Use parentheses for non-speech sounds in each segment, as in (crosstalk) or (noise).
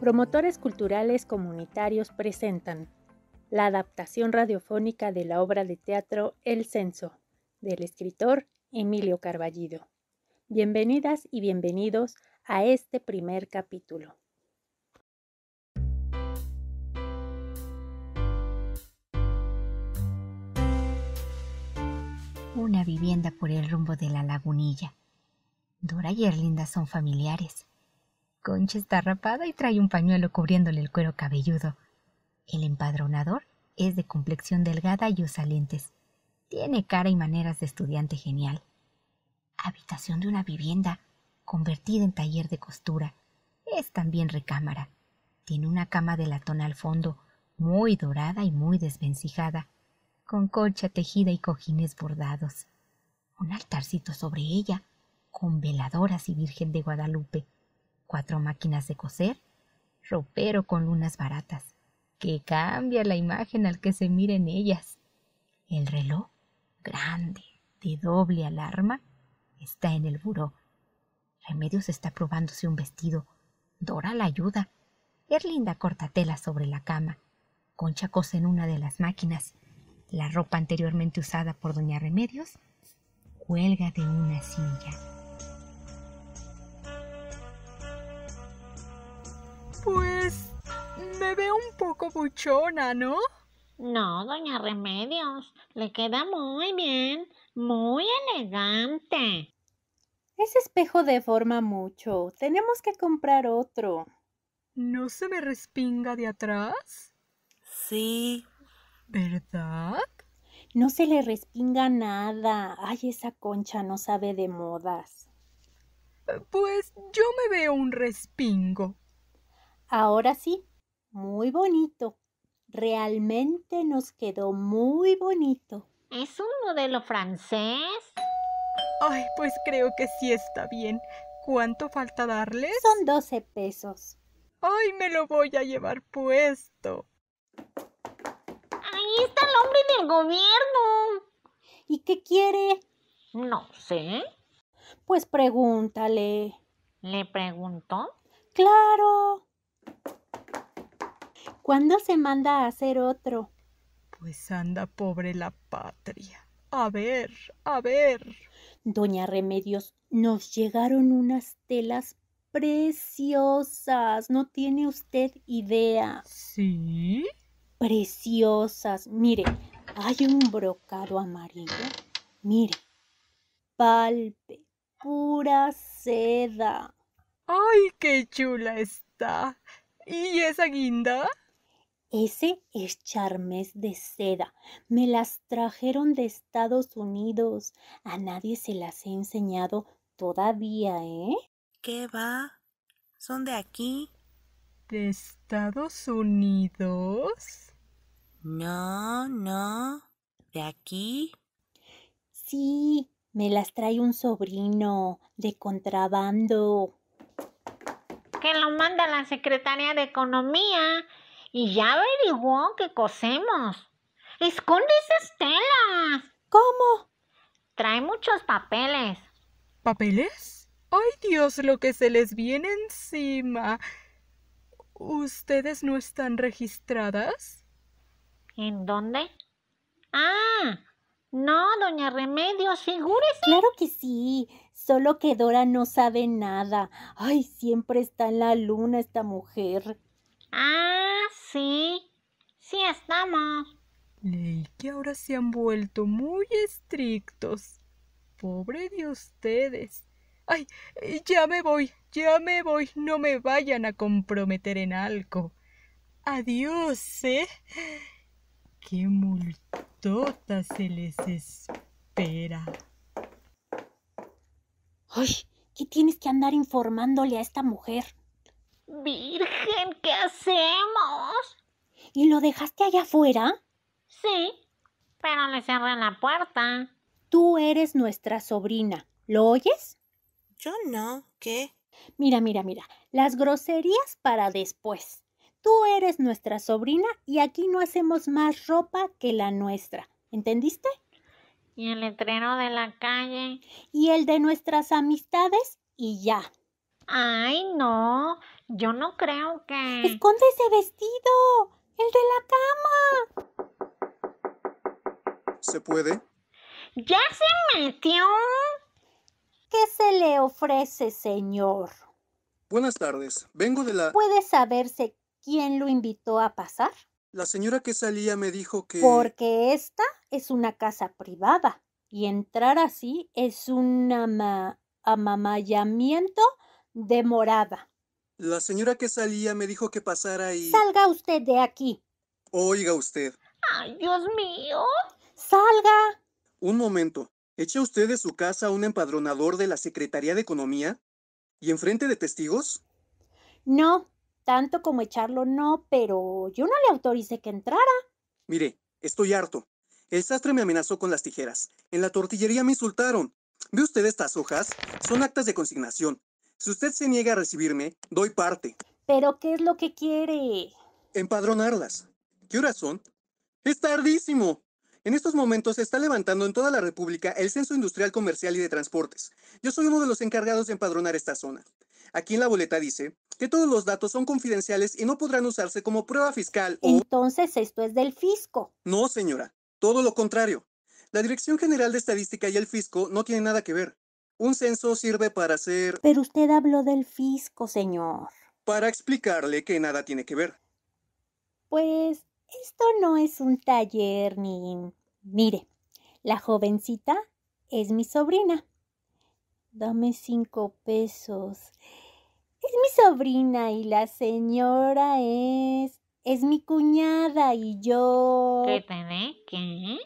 Promotores culturales comunitarios presentan la adaptación radiofónica de la obra de teatro El Censo, del escritor Emilio Carballido. Bienvenidas y bienvenidos a este primer capítulo. Una vivienda por el rumbo de la lagunilla. Dora y Erlinda son familiares. Concha está rapada y trae un pañuelo cubriéndole el cuero cabelludo. El empadronador es de complexión delgada y usa Tiene cara y maneras de estudiante genial. Habitación de una vivienda, convertida en taller de costura. Es también recámara. Tiene una cama de latón al fondo, muy dorada y muy desvencijada, con colcha tejida y cojines bordados. Un altarcito sobre ella, con veladoras y Virgen de Guadalupe cuatro máquinas de coser, ropero con lunas baratas, que cambia la imagen al que se miren en ellas. El reloj, grande, de doble alarma, está en el buró. Remedios está probándose un vestido. Dora la ayuda. Erlinda corta tela sobre la cama. Concha cose en una de las máquinas. La ropa anteriormente usada por doña Remedios cuelga de una silla. Pues me veo un poco buchona, ¿no? No, doña Remedios, le queda muy bien, muy elegante. Ese espejo deforma mucho, tenemos que comprar otro. ¿No se me respinga de atrás? Sí. ¿Verdad? No se le respinga nada. Ay, esa concha no sabe de modas. Pues yo me veo un respingo. Ahora sí, muy bonito. Realmente nos quedó muy bonito. ¿Es un modelo francés? Ay, pues creo que sí está bien. ¿Cuánto falta darle? Son 12 pesos. Ay, me lo voy a llevar puesto. Ahí está el hombre del gobierno. ¿Y qué quiere? No sé. Pues pregúntale. ¿Le pregunto? Claro. ¿Cuándo se manda a hacer otro? Pues anda pobre la patria. A ver, a ver. Doña Remedios, nos llegaron unas telas preciosas. No tiene usted idea. ¿Sí? Preciosas. Mire, hay un brocado amarillo. Mire, palpe, pura seda. ¡Ay, qué chula está! ¿Y esa guinda? Ese es charmés de seda. Me las trajeron de Estados Unidos. A nadie se las he enseñado todavía, ¿eh? ¿Qué va? ¿Son de aquí? ¿De Estados Unidos? No, no. ¿De aquí? Sí, me las trae un sobrino de contrabando. Que lo manda la Secretaría de Economía y ya averiguó que cosemos. Esconde esas telas. ¿Cómo? Trae muchos papeles. ¿Papeles? ¡Ay Dios, lo que se les viene encima! ¿Ustedes no están registradas? ¿En dónde? Ah, no, doña Remedios, figúrese. Claro que sí, solo que Dora no sabe nada. Ay, siempre está en la luna esta mujer. Ah, sí. Sí estamos. Leí que ahora se han vuelto muy estrictos. Pobre de ustedes. Ay, ya me voy, ya me voy. No me vayan a comprometer en algo. Adiós, ¿eh? ¡Qué multota se les espera! ¡Ay! ¿Qué tienes que andar informándole a esta mujer? Virgen, ¿qué hacemos? ¿Y lo dejaste allá afuera? Sí, pero le cerré la puerta. Tú eres nuestra sobrina, ¿lo oyes? Yo no, ¿qué? Mira, mira, mira, las groserías para después. Tú eres nuestra sobrina y aquí no hacemos más ropa que la nuestra. ¿Entendiste? Y el letrero de la calle. Y el de nuestras amistades y ya. Ay, no, yo no creo que... Esconde ese vestido, el de la cama. ¿Se puede? Ya se metió. ¿Qué se le ofrece, señor? Buenas tardes, vengo de la... ¿Puede saberse quién lo invitó a pasar? La señora que salía me dijo que... Porque esta es una casa privada y entrar así es un amamallamiento. Demorada. La señora que salía me dijo que pasara y... Salga usted de aquí. Oiga usted. ¡Ay, Dios mío! ¡Salga! Un momento. ¿Echa usted de su casa a un empadronador de la Secretaría de Economía? ¿Y enfrente de testigos? No, tanto como echarlo no, pero yo no le autoricé que entrara. Mire, estoy harto. El sastre me amenazó con las tijeras. En la tortillería me insultaron. ¿Ve usted estas hojas? Son actas de consignación. Si usted se niega a recibirme, doy parte. ¿Pero qué es lo que quiere? Empadronarlas. ¿Qué horas son? ¡Es tardísimo! En estos momentos se está levantando en toda la República el Censo Industrial Comercial y de Transportes. Yo soy uno de los encargados de empadronar esta zona. Aquí en la boleta dice que todos los datos son confidenciales y no podrán usarse como prueba fiscal o... Entonces esto es del fisco. No, señora. Todo lo contrario. La Dirección General de Estadística y el fisco no tienen nada que ver. Un censo sirve para hacer... Pero usted habló del fisco, señor. Para explicarle que nada tiene que ver. Pues esto no es un taller ni... Mire, la jovencita es mi sobrina. Dame cinco pesos. Es mi sobrina y la señora es... Es mi cuñada y yo... ¿Qué? Eh?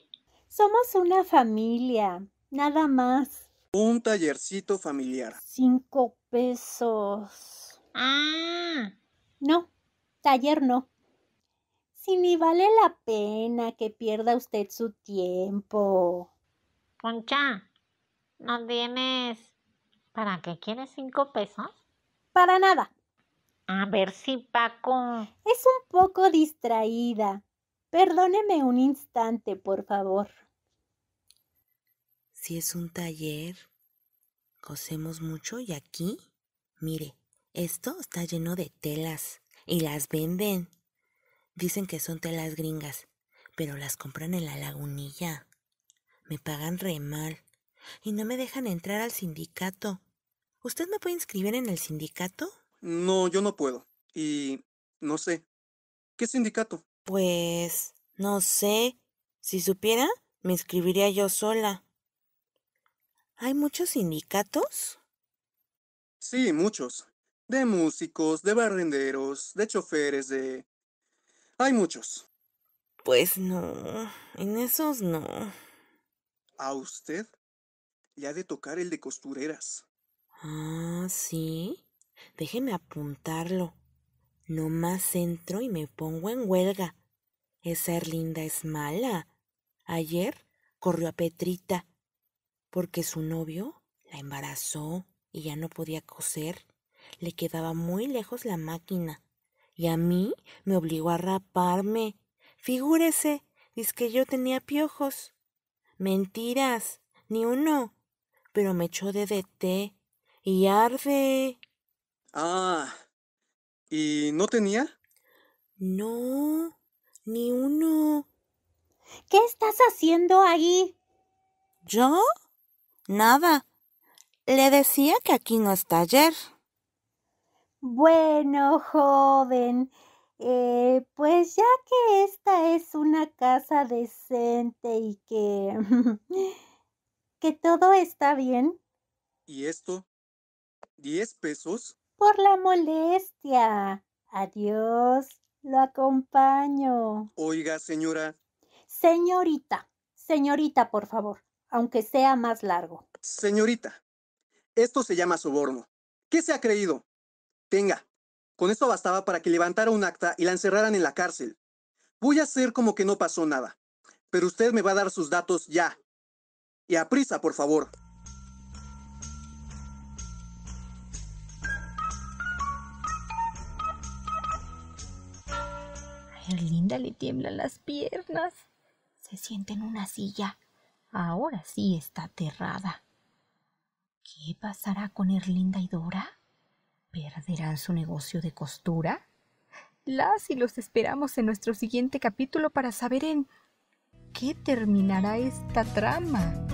Somos una familia, nada más. Un tallercito familiar. Cinco pesos. Ah. No, taller no. Si ni vale la pena que pierda usted su tiempo. Poncha, ¿no tienes... ¿Para qué quieres cinco pesos? Para nada. A ver si Paco... Es un poco distraída. Perdóneme un instante, por favor. Si es un taller, cosemos mucho y aquí, mire, esto está lleno de telas y las venden. Dicen que son telas gringas, pero las compran en la lagunilla. Me pagan re mal y no me dejan entrar al sindicato. ¿Usted me puede inscribir en el sindicato? No, yo no puedo. Y no sé. ¿Qué sindicato? Pues no sé. Si supiera, me inscribiría yo sola. ¿Hay muchos sindicatos? Sí, muchos. De músicos, de barrenderos, de choferes, de... Hay muchos. Pues no, en esos no. ¿A usted? Le ha de tocar el de costureras. Ah, sí. Déjeme apuntarlo. No más entro y me pongo en huelga. Esa Erlinda es mala. Ayer corrió a Petrita porque su novio la embarazó y ya no podía coser. Le quedaba muy lejos la máquina. Y a mí me obligó a raparme. Figúrese, dice que yo tenía piojos. Mentiras, ni uno. Pero me echó de DT y arde. Ah, ¿y no tenía? No, ni uno. ¿Qué estás haciendo ahí? ¿Yo? Nada. Le decía que aquí no está ayer. Bueno, joven, eh, pues ya que esta es una casa decente y que... (laughs) que todo está bien. ¿Y esto? ¿Diez pesos? Por la molestia. Adiós. Lo acompaño. Oiga, señora. Señorita. Señorita, por favor aunque sea más largo. Señorita, esto se llama soborno. ¿Qué se ha creído? Tenga, con esto bastaba para que levantara un acta y la encerraran en la cárcel. Voy a hacer como que no pasó nada, pero usted me va a dar sus datos ya. Y a prisa, por favor. A linda, le tiemblan las piernas. Se siente en una silla. Ahora sí está aterrada. ¿Qué pasará con Erlinda y Dora? ¿Perderán su negocio de costura? Las y los esperamos en nuestro siguiente capítulo para saber en qué terminará esta trama.